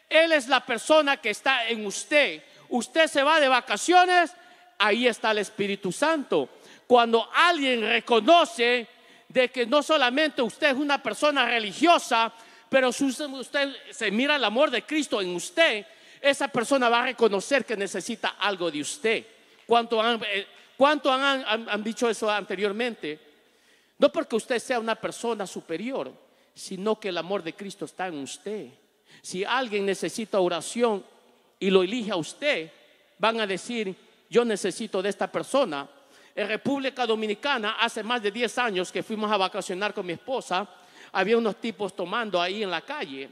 Él es la persona que está en usted. Usted se va de vacaciones, ahí está el Espíritu Santo. Cuando alguien reconoce de que no solamente usted es una persona religiosa, pero usted se mira el amor de Cristo en usted, esa persona va a reconocer que necesita algo de usted. ¿Cuánto han, eh, han dicho eso anteriormente? No porque usted sea una persona superior, sino que el amor de Cristo está en usted. Si alguien necesita oración y lo elige a usted, van a decir, yo necesito de esta persona. En República Dominicana, hace más de 10 años que fuimos a vacacionar con mi esposa, había unos tipos tomando ahí en la calle.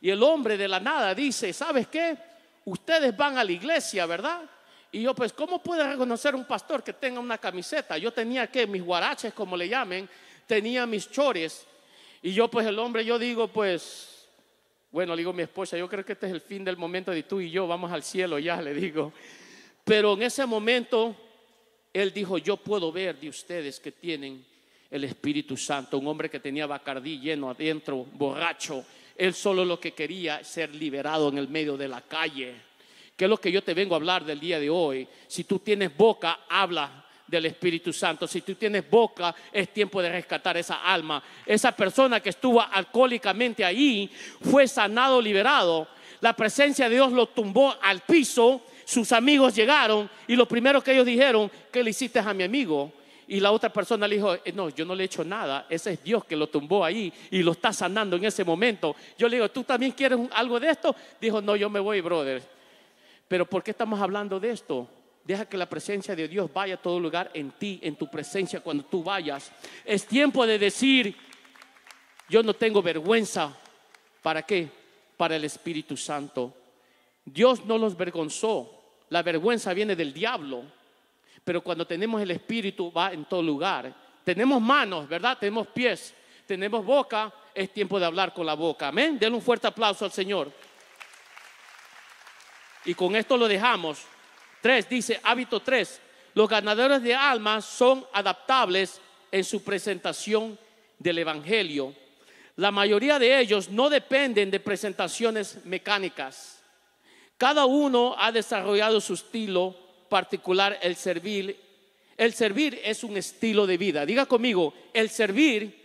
Y el hombre de la nada dice, ¿sabes qué? Ustedes van a la iglesia, ¿verdad? Y yo, pues, ¿cómo puede reconocer un pastor que tenga una camiseta? Yo tenía que mis guaraches, como le llamen, tenía mis chores. Y yo, pues, el hombre, yo digo, pues, bueno, le digo a mi esposa, yo creo que este es el fin del momento de tú y yo, vamos al cielo ya, le digo. Pero en ese momento, él dijo, yo puedo ver de ustedes que tienen el Espíritu Santo, un hombre que tenía Bacardí lleno adentro, borracho, él solo lo que quería ser liberado en el medio de la calle que es lo que yo te vengo a hablar del día de hoy. Si tú tienes boca, habla del Espíritu Santo. Si tú tienes boca, es tiempo de rescatar esa alma. Esa persona que estuvo alcohólicamente ahí fue sanado, liberado. La presencia de Dios lo tumbó al piso. Sus amigos llegaron y lo primero que ellos dijeron, que le hiciste a mi amigo? Y la otra persona le dijo, eh, no, yo no le he hecho nada, ese es Dios que lo tumbó ahí y lo está sanando en ese momento. Yo le digo, ¿tú también quieres algo de esto? Dijo, no, yo me voy, brother pero ¿por qué estamos hablando de esto? Deja que la presencia de Dios vaya a todo lugar en ti, en tu presencia, cuando tú vayas. Es tiempo de decir, yo no tengo vergüenza. ¿Para qué? Para el Espíritu Santo. Dios no los vergonzó. La vergüenza viene del diablo. Pero cuando tenemos el Espíritu va en todo lugar. Tenemos manos, ¿verdad? Tenemos pies. Tenemos boca. Es tiempo de hablar con la boca. Amén. Denle un fuerte aplauso al Señor. Y con esto lo dejamos. Tres, dice, hábito tres, los ganadores de almas son adaptables en su presentación del Evangelio. La mayoría de ellos no dependen de presentaciones mecánicas. Cada uno ha desarrollado su estilo particular, el servir. El servir es un estilo de vida. Diga conmigo, el servir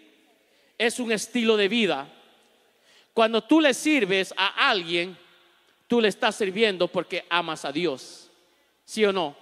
es un estilo de vida. Cuando tú le sirves a alguien, Tú le estás sirviendo porque amas a Dios, ¿sí o no?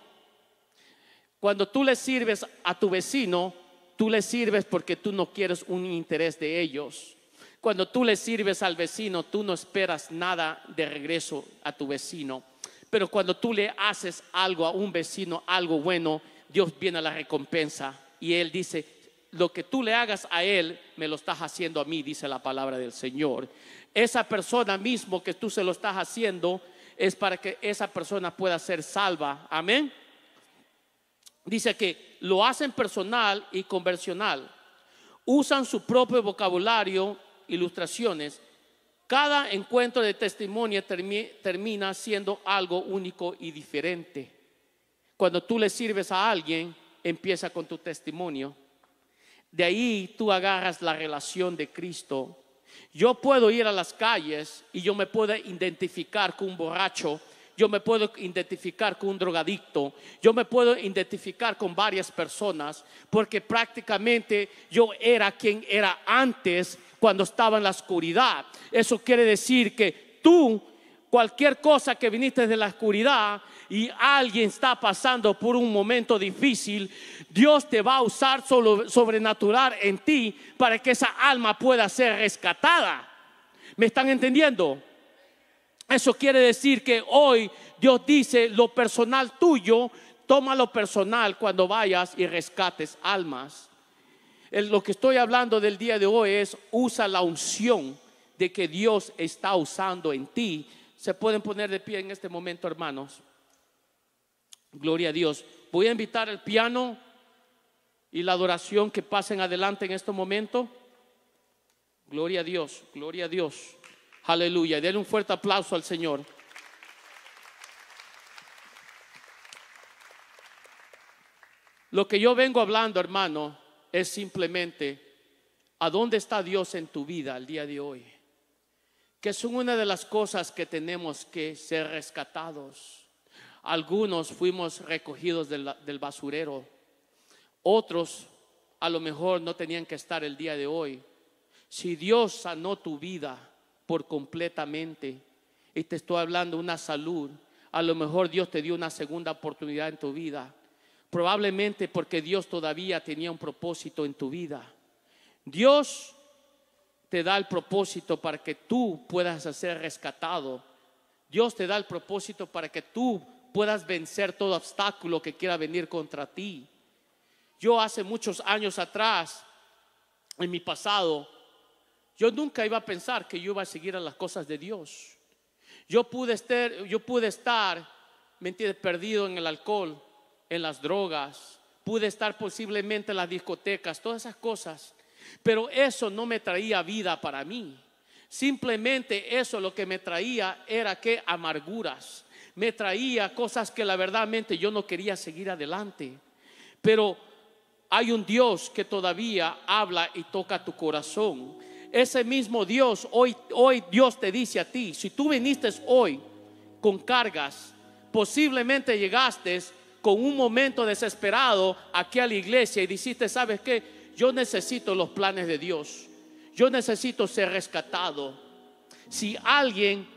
Cuando tú le sirves a tu vecino, tú le sirves porque tú no quieres un interés de ellos. Cuando tú le sirves al vecino, tú no esperas nada de regreso a tu vecino. Pero cuando tú le haces algo a un vecino, algo bueno, Dios viene a la recompensa. Y Él dice, lo que tú le hagas a él, me lo estás haciendo a mí, dice la palabra del Señor. Esa persona mismo que tú se lo estás haciendo es para que esa persona pueda ser salva. Amén. Dice que lo hacen personal y conversional. Usan su propio vocabulario, ilustraciones. Cada encuentro de testimonio termina siendo algo único y diferente. Cuando tú le sirves a alguien, empieza con tu testimonio de ahí tú agarras la relación de Cristo. Yo puedo ir a las calles y yo me puedo identificar con un borracho, yo me puedo identificar con un drogadicto, yo me puedo identificar con varias personas, porque prácticamente yo era quien era antes cuando estaba en la oscuridad. Eso quiere decir que tú, cualquier cosa que viniste de la oscuridad, y alguien está pasando por un momento difícil, Dios te va a usar sobrenatural en ti para que esa alma pueda ser rescatada. ¿Me están entendiendo? Eso quiere decir que hoy Dios dice lo personal tuyo, toma lo personal cuando vayas y rescates almas. lo que estoy hablando del día de hoy es usa la unción de que Dios está usando en ti. Se pueden poner de pie en este momento, hermanos. Gloria a Dios. Voy a invitar el piano y la adoración que pasen adelante en este momento. Gloria a Dios, gloria a Dios. Aleluya. Denle un fuerte aplauso al Señor. Lo que yo vengo hablando, hermano, es simplemente a dónde está Dios en tu vida al día de hoy. Que son una de las cosas que tenemos que ser rescatados. Algunos fuimos recogidos del, basurero. Otros a lo mejor no tenían que estar el día de hoy. Si Dios sanó tu vida por completamente, y te estoy hablando de una salud, a lo mejor Dios te dio una segunda oportunidad en tu vida. Probablemente porque Dios todavía tenía un propósito en tu vida. Dios te da el propósito para que tú puedas ser rescatado. Dios te da el propósito para que tú puedas vencer todo obstáculo que quiera venir contra ti. Yo hace muchos años atrás, en mi pasado, yo nunca iba a pensar que yo iba a seguir a las cosas de Dios. Yo pude estar, yo pude estar, ¿me Perdido en el alcohol, en las drogas, pude estar posiblemente en las discotecas, todas esas cosas. Pero eso no me traía vida para mí. Simplemente eso lo que me traía era que amarguras, me traía cosas que la verdadmente yo no quería seguir adelante. Pero hay un Dios que todavía habla y toca tu corazón. Ese mismo Dios, hoy, hoy Dios te dice a ti, si tú viniste hoy con cargas, posiblemente llegaste con un momento desesperado aquí a la iglesia y dijiste, ¿sabes qué? Yo necesito los planes de Dios. Yo necesito ser rescatado. Si alguien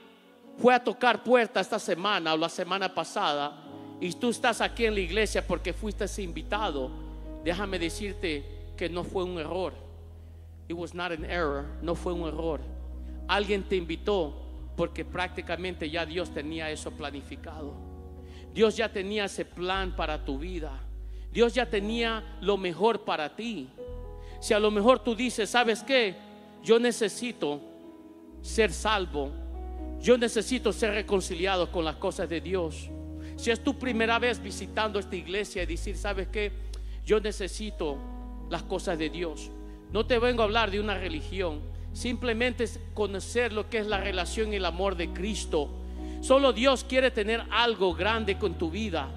fue a tocar puerta esta semana o la semana pasada y tú estás aquí en la iglesia porque fuiste invitado, déjame decirte que no fue un error. It was not an error, no fue un error. Alguien te invitó porque prácticamente ya Dios tenía eso planificado. Dios ya tenía ese plan para tu vida. Dios ya tenía lo mejor para ti. Si a lo mejor tú dices, ¿sabes qué? Yo necesito ser salvo yo necesito ser reconciliado con las cosas de Dios. Si es tu primera vez visitando esta iglesia y decir, ¿sabes qué? Yo necesito las cosas de Dios. No te vengo a hablar de una religión. Simplemente es conocer lo que es la relación y el amor de Cristo. Solo Dios quiere tener algo grande con tu vida.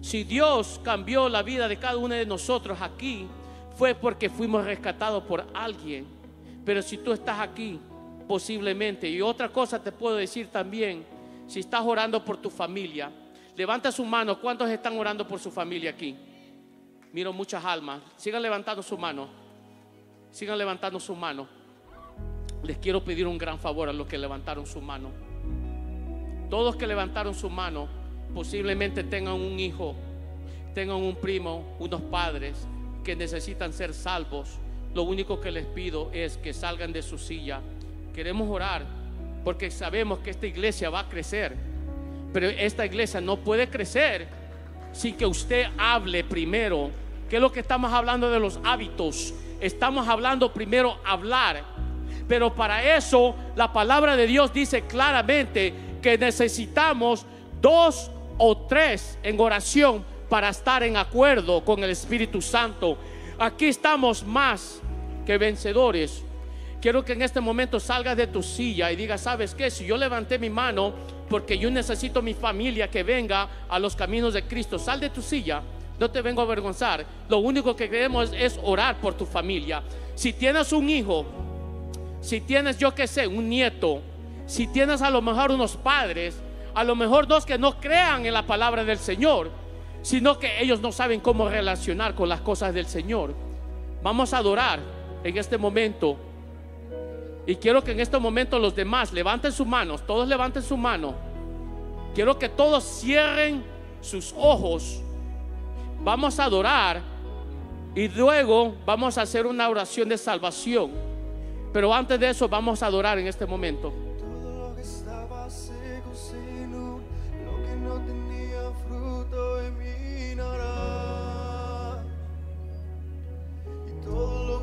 Si Dios cambió la vida de cada uno de nosotros aquí, fue porque fuimos rescatados por alguien. Pero si tú estás aquí posiblemente. Y otra cosa te puedo decir también, si estás orando por tu familia, levanta su mano. ¿Cuántos están orando por su familia aquí? Miro muchas almas. Sigan levantando su mano. Sigan levantando su mano. Les quiero pedir un gran favor a los que levantaron su mano. Todos que levantaron su mano posiblemente tengan un hijo, tengan un primo, unos padres que necesitan ser salvos. Lo único que les pido es que salgan de su silla queremos orar porque sabemos que esta iglesia va a crecer. Pero esta iglesia no puede crecer sin que usted hable primero. Que es lo que estamos hablando de los hábitos? Estamos hablando primero hablar. Pero para eso la palabra de Dios dice claramente que necesitamos dos o tres en oración para estar en acuerdo con el Espíritu Santo. Aquí estamos más que vencedores Quiero que en este momento salgas de tu silla y digas, ¿sabes qué? Si yo levanté mi mano porque yo necesito mi familia que venga a los caminos de Cristo, sal de tu silla. No te vengo a avergonzar. Lo único que queremos es orar por tu familia. Si tienes un hijo, si tienes, yo qué sé, un nieto, si tienes a lo mejor unos padres, a lo mejor dos que no crean en la palabra del Señor, sino que ellos no saben cómo relacionar con las cosas del Señor. Vamos a adorar en este momento. Y quiero que en este momento los demás levanten sus manos, todos levanten su mano. Quiero que todos cierren sus ojos. Vamos a adorar y luego vamos a hacer una oración de salvación. Pero antes de eso vamos a adorar en este momento.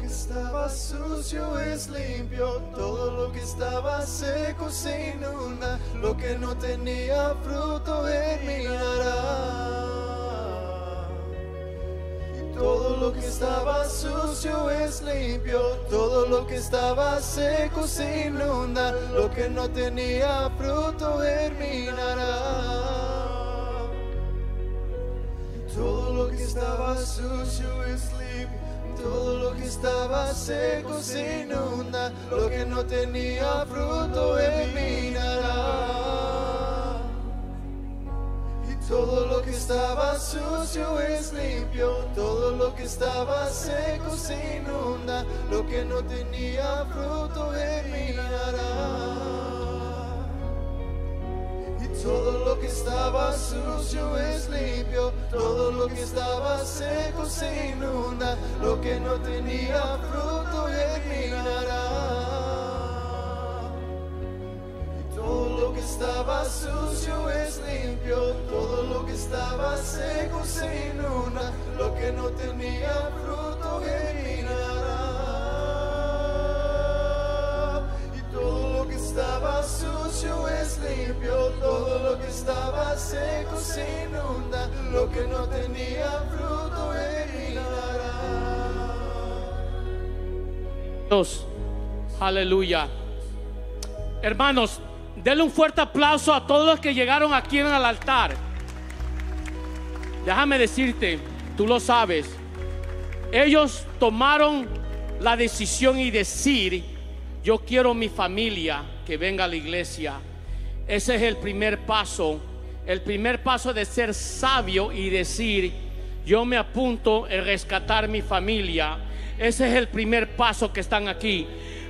que estaba sucio es limpio, todo lo que estaba seco se inunda, lo que no tenía fruto germinará todo lo que estaba sucio es limpio, todo lo que estaba seco se inunda, lo que no tenía fruto germinará. Todo lo que estaba sucio es limpio. Todo lo que estaba seco se inunda, lo que no tenía fruto eliminará. Y todo lo que estaba sucio es limpio, todo lo que estaba seco se inunda, lo que no tenía fruto eliminará. Todo lo que estaba sucio es limpio, todo lo que estaba seco se inunda, lo que no tenía fruto germinará. Todo lo que estaba sucio es limpio, todo lo que estaba seco se inunda, lo que no tenía fruto estaba seco se inunda, lo que no tenía fruto aleluya. Hermanos, denle un fuerte aplauso a todos los que llegaron aquí en el altar. Déjame decirte, tú lo sabes, ellos tomaron la decisión y decir, yo quiero mi familia que venga a la iglesia ese es el primer paso. El primer paso de ser sabio y decir, yo me apunto a rescatar mi familia. Ese es el primer paso que están aquí.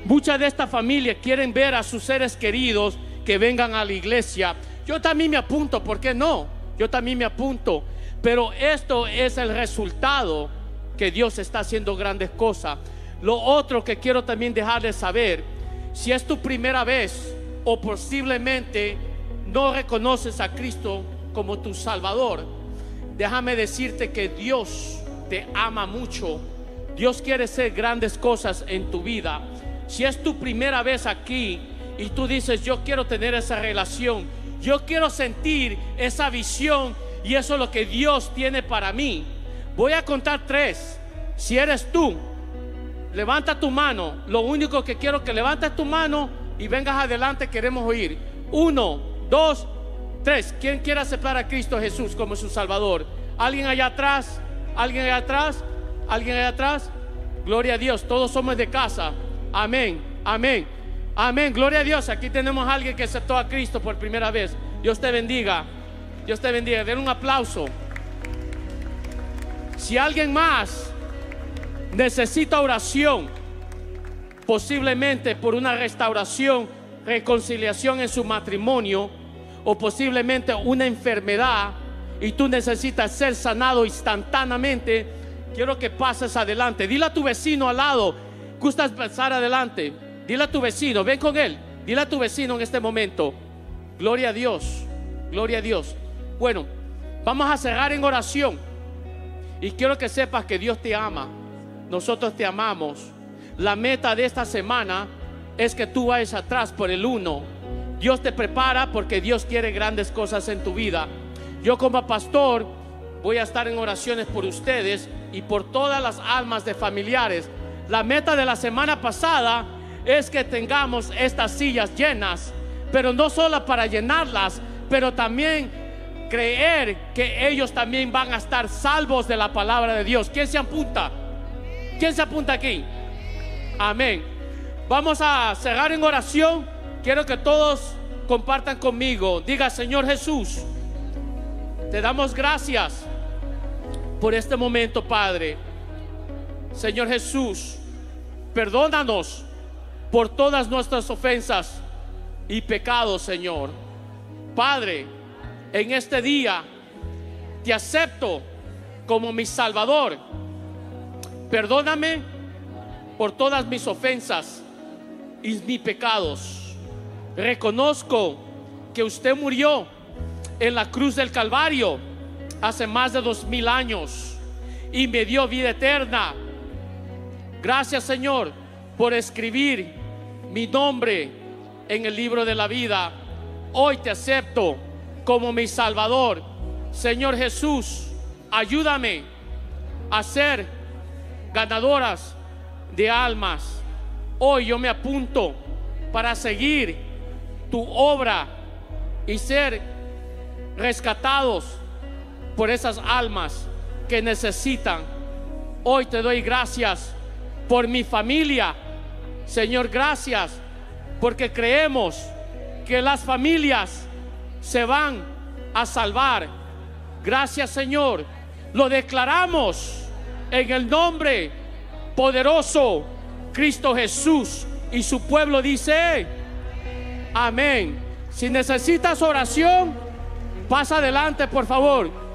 Muchas de estas familias quieren ver a sus seres queridos que vengan a la iglesia. Yo también me apunto, ¿por qué no? Yo también me apunto. Pero esto es el resultado que Dios está haciendo grandes cosas. Lo otro que quiero también dejarles saber, si es tu primera vez o posiblemente no reconoces a Cristo como tu Salvador, déjame decirte que Dios te ama mucho. Dios quiere hacer grandes cosas en tu vida. Si es tu primera vez aquí y tú dices, yo quiero tener esa relación, yo quiero sentir esa visión y eso es lo que Dios tiene para mí. Voy a contar tres. Si eres tú, levanta tu mano. Lo único que quiero que levantes tu mano y vengas adelante, queremos oír. Uno, dos, tres. ¿Quién quiere aceptar a Cristo Jesús como su Salvador? ¿Alguien allá atrás? ¿Alguien allá atrás? ¿Alguien allá atrás? Gloria a Dios, todos somos de casa. Amén, amén, amén. Gloria a Dios, aquí tenemos a alguien que aceptó a Cristo por primera vez. Dios te bendiga, Dios te bendiga. Den un aplauso. Si alguien más necesita oración, posiblemente por una restauración, reconciliación en su matrimonio o posiblemente una enfermedad y tú necesitas ser sanado instantáneamente, quiero que pases adelante. Dile a tu vecino al lado, gustas pasar adelante. Dile a tu vecino, ven con él. Dile a tu vecino en este momento, gloria a Dios, gloria a Dios. Bueno, vamos a cerrar en oración. Y quiero que sepas que Dios te ama. Nosotros te amamos. La meta de esta semana es que tú vayas atrás por el uno. Dios te prepara porque Dios quiere grandes cosas en tu vida. Yo como pastor voy a estar en oraciones por ustedes y por todas las almas de familiares. La meta de la semana pasada es que tengamos estas sillas llenas, pero no solo para llenarlas, pero también creer que ellos también van a estar salvos de la palabra de Dios. ¿Quién se apunta? ¿Quién se apunta aquí? Amén. Vamos a cerrar en oración. Quiero que todos compartan conmigo. Diga, Señor Jesús, te damos gracias por este momento, Padre. Señor Jesús, perdónanos por todas nuestras ofensas y pecados, Señor. Padre, en este día te acepto como mi Salvador. Perdóname por todas mis ofensas y mis pecados. Reconozco que usted murió en la cruz del Calvario hace más de dos mil años y me dio vida eterna. Gracias Señor por escribir mi nombre en el libro de la vida. Hoy te acepto como mi Salvador. Señor Jesús, ayúdame a ser ganadoras de almas. Hoy yo me apunto para seguir tu obra y ser rescatados por esas almas que necesitan. Hoy te doy gracias por mi familia. Señor, gracias porque creemos que las familias se van a salvar. Gracias Señor. Lo declaramos en el nombre poderoso Cristo Jesús y su pueblo dice, amén. Si necesitas oración, pasa adelante, por favor.